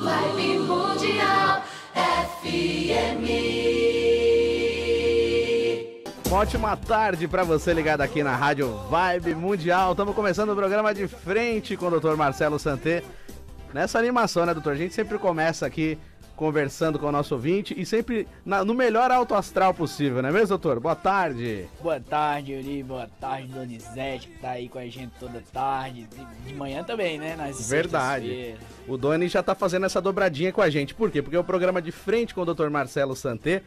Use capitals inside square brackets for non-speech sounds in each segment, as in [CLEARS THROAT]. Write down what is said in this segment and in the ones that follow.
Vibe Mundial FM. Uma ótima tarde para você ligado aqui na Rádio Vibe Mundial. Estamos começando o programa de frente com o Dr. Marcelo Santé. Nessa animação, né, doutor? A gente sempre começa aqui conversando com o nosso ouvinte e sempre na, no melhor alto astral possível, não é mesmo, doutor? Boa tarde. Boa tarde, Yuri. Boa tarde, Donizete, que tá aí com a gente toda tarde. De, de manhã também, né? Nas Verdade. O Doni já tá fazendo essa dobradinha com a gente. Por quê? Porque o programa de frente com o doutor Marcelo Santé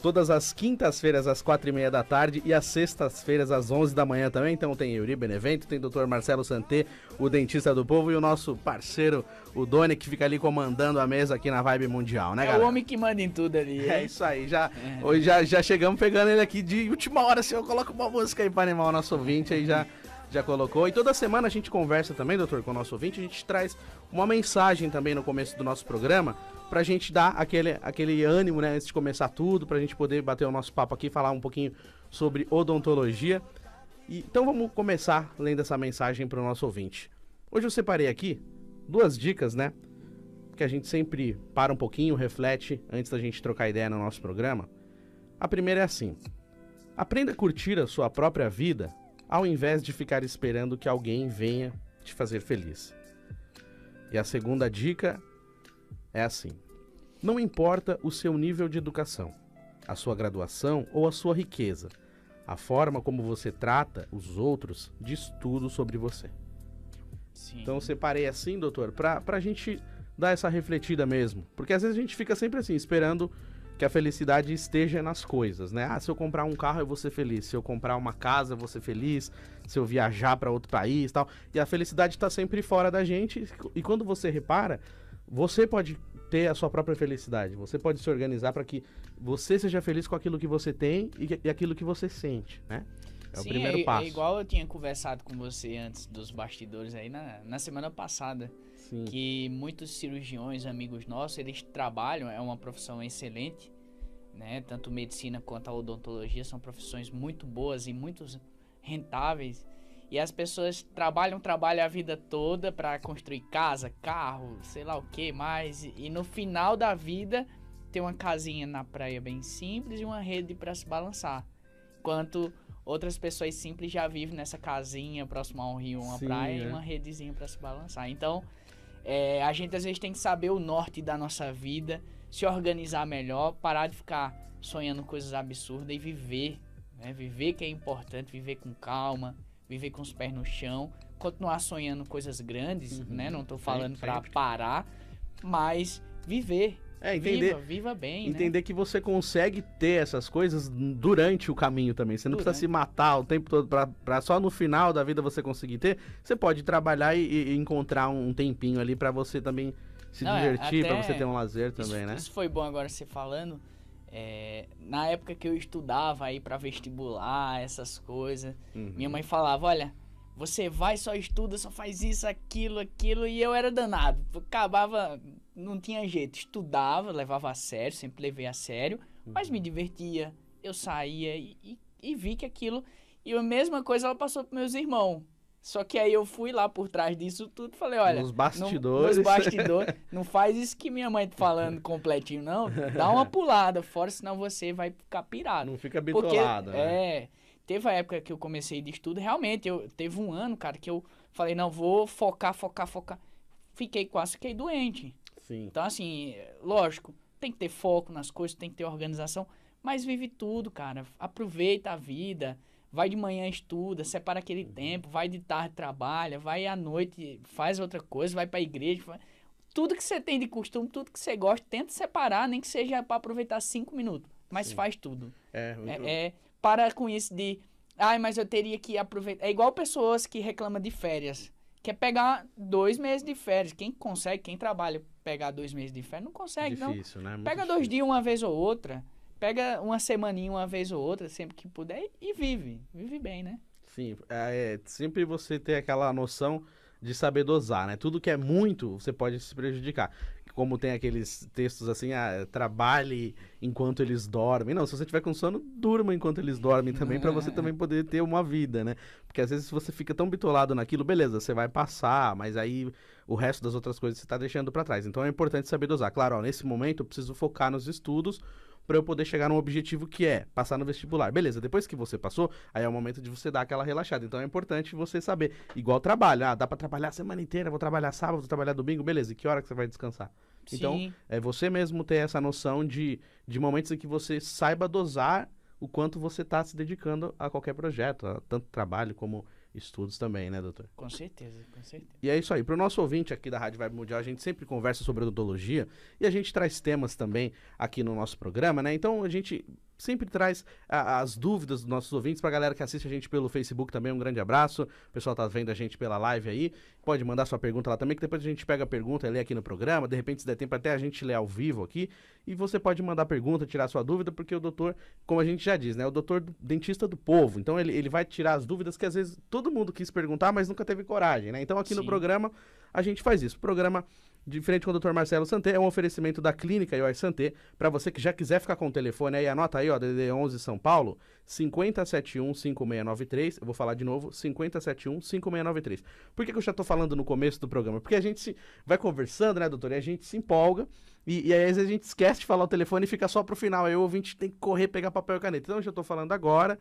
todas as quintas-feiras às quatro e meia da tarde e às sextas-feiras às onze da manhã também. Então tem Yuri Benevento, tem Dr. Marcelo Santé, o dentista do povo e o nosso parceiro, o Doni, que fica ali comandando a mesa aqui na Vibe Mundial, né, galera? É o homem que manda em tudo ali. É hein? É isso aí, já, é. hoje já, já chegamos pegando ele aqui de última hora, assim, eu coloco uma música aí pra animar o nosso ouvinte aí já já colocou. E toda semana a gente conversa também, doutor, com o nosso ouvinte. A gente traz uma mensagem também no começo do nosso programa pra gente dar aquele, aquele ânimo, né, antes de começar tudo, pra gente poder bater o nosso papo aqui, falar um pouquinho sobre odontologia. E, então vamos começar lendo essa mensagem para o nosso ouvinte. Hoje eu separei aqui duas dicas, né, que a gente sempre para um pouquinho, reflete antes da gente trocar ideia no nosso programa. A primeira é assim: aprenda a curtir a sua própria vida ao invés de ficar esperando que alguém venha te fazer feliz. E a segunda dica é assim: não importa o seu nível de educação, a sua graduação ou a sua riqueza, a forma como você trata os outros diz tudo sobre você. Sim. Então eu separei assim, doutor, para a gente dar essa refletida mesmo. Porque às vezes a gente fica sempre assim, esperando que a felicidade esteja nas coisas, né? Ah, se eu comprar um carro eu vou ser feliz, se eu comprar uma casa eu vou ser feliz, se eu viajar para outro país, tal. E a felicidade está sempre fora da gente. E quando você repara, você pode ter a sua própria felicidade. Você pode se organizar para que você seja feliz com aquilo que você tem e, e aquilo que você sente, né? É Sim, o primeiro é, é passo. É igual eu tinha conversado com você antes dos bastidores aí na, na semana passada. Sim. que muitos cirurgiões amigos nossos eles trabalham é uma profissão excelente né tanto medicina quanto a odontologia são profissões muito boas e muito rentáveis e as pessoas trabalham trabalham a vida toda para construir casa carro sei lá o que mais e no final da vida tem uma casinha na praia bem simples e uma rede para se balançar enquanto outras pessoas simples já vivem nessa casinha próxima a um rio, uma Sim, praia, é. e uma redezinha para se balançar. Então, é, a gente às vezes tem que saber o norte da nossa vida, se organizar melhor, parar de ficar sonhando coisas absurdas e viver. Né? Viver que é importante, viver com calma, viver com os pés no chão, continuar sonhando coisas grandes, uhum. né? Não estou falando para parar, mas viver é, entender. Viva, viva bem. Né? Entender né? que você consegue ter essas coisas durante o caminho também. Você não durante. precisa se matar o tempo todo pra, só no final da vida você conseguir ter. Você pode trabalhar e, e encontrar um tempinho ali para você também se não, é, divertir, para você ter um lazer também, isso, né? Isso foi bom agora você falando. É, na época que eu estudava aí para vestibular, essas coisas, uhum. minha mãe falava: olha você vai, só estuda, só faz isso, aquilo, aquilo. E eu era danado. Acabava, não tinha jeito. Estudava, levava a sério, sempre levei a sério. Uhum. Mas me divertia. Eu saía e, e, e vi que aquilo. E a mesma coisa ela passou para meus irmãos. Só que aí eu fui lá por trás disso tudo e falei, olha... Nos bastidores. Não, nos bastidores. não faz isso que minha mãe tá falando completinho, não. Dá uma pulada fora, senão você vai ficar pirado. Não fica bitolado, Porque, né? É teve a época que eu comecei de estudo, realmente, eu teve um ano, cara, que eu falei, não, vou focar, focar, focar. Fiquei quase, fiquei doente. Sim. Então, assim, lógico, tem que ter foco nas coisas, tem que ter organização, mas vive tudo, cara. Aproveita a vida. Vai de manhã, estuda, separa aquele uhum. tempo, vai de tarde, trabalha, vai à noite, faz outra coisa, vai pra igreja. Faz... Tudo que você tem de costume, tudo que você gosta, tenta separar, nem que seja para aproveitar cinco minutos. Mas Sim. faz tudo. É, muito... é, é para com isso de, ai, mas eu teria que aproveitar. É igual pessoas que reclamam de férias. Quer pegar dois meses de férias. Quem consegue, quem trabalha pegar dois meses de férias, não consegue, difícil, não. Né? Pega difícil. dois dias uma vez ou outra. Pega uma semaninha uma vez ou outra, sempre que puder, e vive. Vive bem, né? Sim, é, é sempre você tem aquela noção de saber dosar, né? Tudo que é muito, você pode se prejudicar. Como tem aqueles textos assim, ah, trabalhe enquanto eles dormem. Não, se você tiver com sono, durma enquanto eles dormem também, para você também poder ter uma vida, né? Porque às vezes você fica tão bitolado naquilo, beleza, você vai passar, mas aí o resto das outras coisas você tá deixando para trás. Então é importante saber dosar. Claro, ó, nesse momento eu preciso focar nos estudos, para eu poder chegar num objetivo que é passar no vestibular. Beleza, depois que você passou, aí é o momento de você dar aquela relaxada. Então é importante você saber. Igual trabalho, ah, dá para trabalhar a semana inteira, vou trabalhar sábado, vou trabalhar domingo, beleza. E que hora que você vai descansar? Então, Sim. Então, é você mesmo ter essa noção de, de momentos em que você saiba dosar o quanto você está se dedicando a qualquer projeto, a tanto trabalho como estudos também, né, doutor? Com certeza, com certeza. E é isso aí. Para o nosso ouvinte aqui da Rádio Vibe Mundial, a gente sempre conversa sobre odontologia e a gente traz temas também aqui no nosso programa, né? Então a gente sempre traz a, as dúvidas dos nossos ouvintes. Para a galera que assiste a gente pelo Facebook também, um grande abraço. O pessoal tá vendo a gente pela live aí. Pode mandar sua pergunta lá também, que depois a gente pega a pergunta e lê aqui no programa. De repente, se der tempo, até a gente lê ao vivo aqui. E você pode mandar pergunta, tirar sua dúvida, porque o doutor, como a gente já diz, né? O doutor dentista do povo. Então, ele, ele vai tirar as dúvidas que às vezes todo mundo quis perguntar, mas nunca teve coragem, né? Então, aqui Sim. no programa, a gente faz isso. O programa Diferente com o Dr. Marcelo Santé, é um oferecimento da Clínica IOI Santé. Para você que já quiser ficar com o telefone aí, anota aí, ó, DD11 São Paulo, 5071-5693. Eu vou falar de novo, 5071-5693. Por que, que eu já tô falando no começo do programa? Porque a gente se, vai conversando, né, doutor? E a gente se empolga. E, e aí, às vezes, a gente esquece de falar o telefone e fica só pro final. Aí o ouvinte tem que correr, pegar papel e caneta. Então, eu já tô falando agora.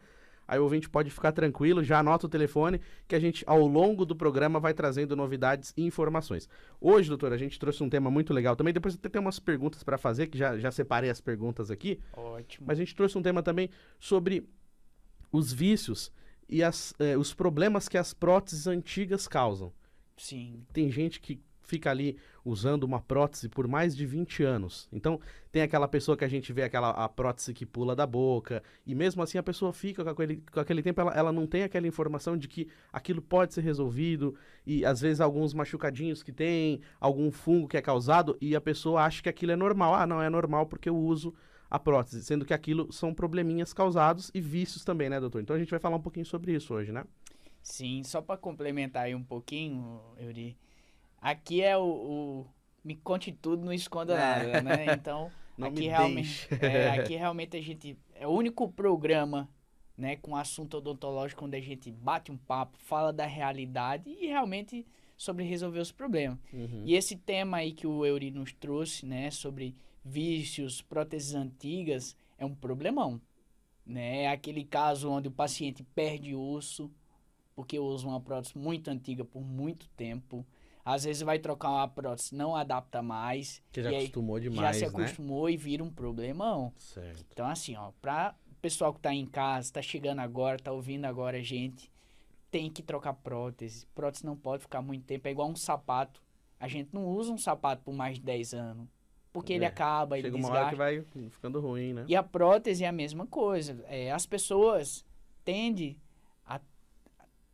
Aí o ouvinte pode ficar tranquilo, já anota o telefone, que a gente, ao longo do programa, vai trazendo novidades e informações. Hoje, doutor, a gente trouxe um tema muito legal também. Depois eu tenho umas perguntas para fazer, que já, já separei as perguntas aqui. Ótimo. Mas a gente trouxe um tema também sobre os vícios e as, eh, os problemas que as próteses antigas causam. Sim. Tem gente que fica ali usando uma prótese por mais de 20 anos. Então, tem aquela pessoa que a gente vê aquela a prótese que pula da boca, e mesmo assim a pessoa fica com aquele, com aquele tempo, ela, ela não tem aquela informação de que aquilo pode ser resolvido, e às vezes alguns machucadinhos que tem, algum fungo que é causado, e a pessoa acha que aquilo é normal. Ah, não, é normal porque eu uso a prótese, sendo que aquilo são probleminhas causados e vícios também, né, doutor? Então a gente vai falar um pouquinho sobre isso hoje, né? Sim, só para complementar aí um pouquinho, Euri, Aqui é o, o me conte tudo, não esconda é. nada, né? Então, [LAUGHS] aqui realmente, [LAUGHS] é, aqui realmente a gente é o único programa, né, com assunto odontológico onde a gente bate um papo, fala da realidade e realmente sobre resolver os problemas. Uhum. E esse tema aí que o Euri nos trouxe, né, sobre vícios, próteses antigas, é um problemão, né? É aquele caso onde o paciente perde osso porque usa é uma prótese muito antiga por muito tempo às vezes vai trocar uma prótese, não adapta mais. Que já acostumou demais, Já se né? acostumou né? e vira um problemão. Certo. Então, assim, ó, pra pessoal que tá em casa, tá chegando agora, tá ouvindo agora, gente, tem que trocar prótese. Prótese não pode ficar muito tempo. É igual um sapato. A gente não usa um sapato por mais de 10 anos. Porque é. ele acaba, Chega ele Chega uma hora que vai ficando ruim, né? E a prótese é a mesma coisa. É, as pessoas tendem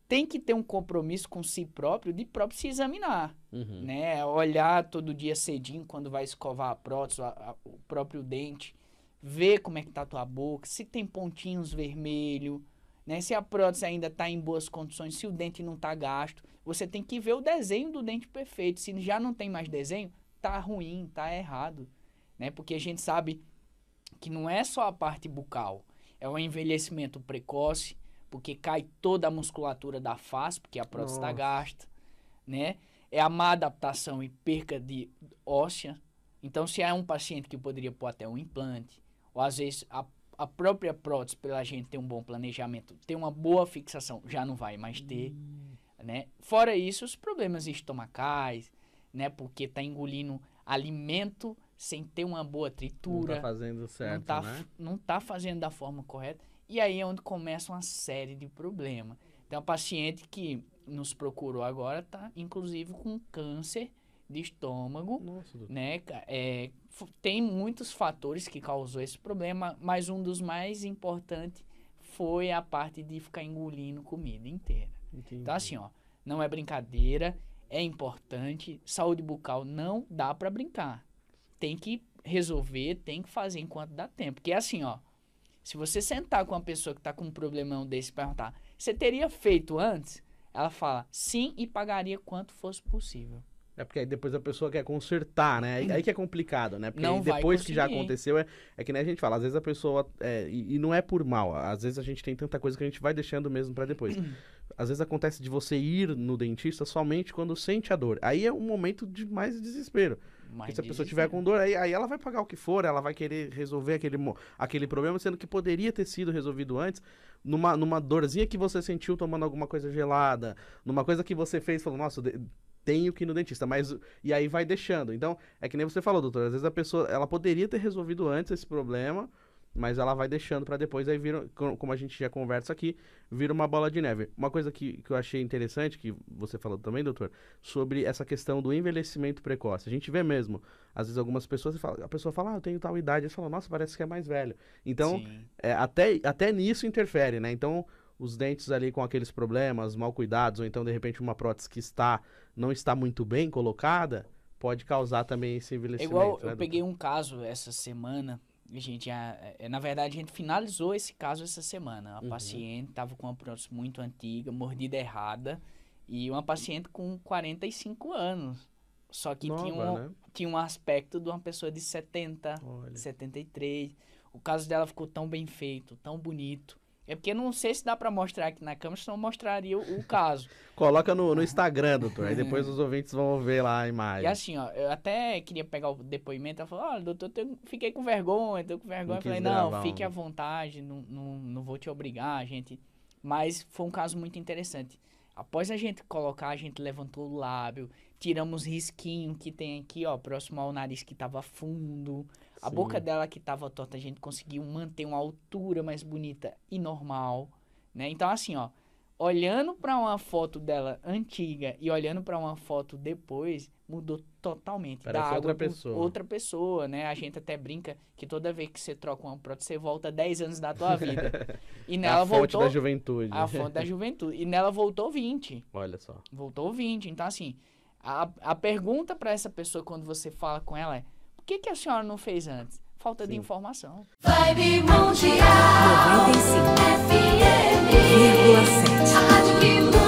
tem que ter um compromisso com si próprio de próprio se examinar, uhum. né? Olhar todo dia cedinho quando vai escovar a prótese, a, a, o próprio dente, ver como é que tá a tua boca, se tem pontinhos vermelho, né? Se a prótese ainda está em boas condições, se o dente não está gasto, você tem que ver o desenho do dente perfeito. Se já não tem mais desenho, tá ruim, tá errado, né? Porque a gente sabe que não é só a parte bucal, é o envelhecimento precoce, porque cai toda a musculatura da face, porque a prótese está gasta, né? É a má adaptação e perca de óssea. Então, se é um paciente que poderia pôr até um implante, ou às vezes a, a própria prótese, pela gente ter um bom planejamento, ter uma boa fixação, já não vai mais ter, hum. né? Fora isso, os problemas estomacais, né? Porque tá engolindo alimento sem ter uma boa tritura. Não tá fazendo certo, não tá, né? Não tá fazendo da forma correta. E aí é onde começa uma série de problemas. então a paciente que nos procurou agora, tá inclusive com câncer de estômago, Nossa, né? É, tem muitos fatores que causou esse problema, mas um dos mais importantes foi a parte de ficar engolindo comida inteira. Entendi. Então assim, ó, não é brincadeira, é importante, saúde bucal não dá para brincar. Tem que resolver, tem que fazer enquanto dá tempo. Porque assim, ó, se você sentar com uma pessoa que está com um problemão desse e perguntar, você teria feito antes? Ela fala sim e pagaria quanto fosse possível. É porque aí depois a pessoa quer consertar, né? Aí que é complicado, né? Porque depois que já aconteceu, é, é que nem a gente fala, às vezes a pessoa. É, e, e, não é por mal, às vezes a gente tem tanta coisa que a gente vai deixando mesmo para depois. [CLEARS THROAT] às vezes acontece de você ir no dentista somente quando sente a dor. Aí é um momento de mais desespero. Mas se a pessoa tiver com dor, aí, aí ela vai pagar o que for, ela vai querer resolver aquele, aquele problema, sendo que poderia ter sido resolvido antes, numa, numa dorzinha que você sentiu tomando alguma coisa gelada, numa coisa que você fez, falou, nossa, tenho que ir no dentista, mas e aí vai deixando. Então, é que nem você falou, doutor, às vezes a pessoa, ela poderia ter resolvido antes esse problema, mas ela vai deixando para depois, aí vira, como a gente já conversa aqui, vira uma bola de neve. Uma coisa que, que eu achei interessante, que você falou também, doutor, sobre essa questão do envelhecimento precoce. A gente vê mesmo, às vezes algumas pessoas, a pessoa fala, ah, eu tenho tal idade, eles fala nossa, parece que é mais velho. Então, é, até, até nisso interfere, né? Então, os dentes ali com aqueles problemas, mal cuidados, ou então, de repente, uma prótese que está, não está muito bem colocada, pode causar também esse envelhecimento. É igual, né, eu doutor? peguei um caso essa semana a gente já, eh, na verdade, a gente finalizou esse caso essa semana. A uhum. paciente estava com uma prótese muito antiga, mordida errada, e uma paciente com 45 anos. Só que Nova, tinha, um, né? tinha um aspecto de uma pessoa de 70, Olha. 73. O caso dela ficou tão bem feito, tão bonito. É porque não sei se dá para mostrar aqui na câmera, senão eu mostraria o, o caso. [LAUGHS] Coloca no, no Instagram, doutor. Aí uhum. depois os ouvintes vão ver lá a imagem. E assim, ó, eu até queria pegar o depoimento. Ela falou: Olha, doutor, eu fiquei com vergonha, tô com vergonha. Não eu falei: Não, fique à vontade, não, não, não vou te obrigar, gente. Mas foi um caso muito interessante. Após a gente colocar, a gente levantou o lábio, tiramos risquinho que tem aqui, ó, próximo ao nariz que tava fundo. A Sim. boca dela que tava torta, a gente conseguiu manter uma altura mais bonita e normal, né? Então, assim, ó, olhando para uma foto dela antiga e olhando para uma foto depois, mudou totalmente. Parece da outra pessoa. Outra pessoa, né? A gente até brinca que toda vez que você troca uma prótese, você volta 10 anos da tua vida. [LAUGHS] E é nela a voltou... A fonte da juventude. A fonte da juventude. E nela voltou 20. Olha só. Voltou 20. Então, assim, a, a pergunta para essa pessoa quando você fala com ela é por que, que a senhora não fez antes? Falta Sim. de informação. Vibe Mundial 95 FM 1,7 착한 주님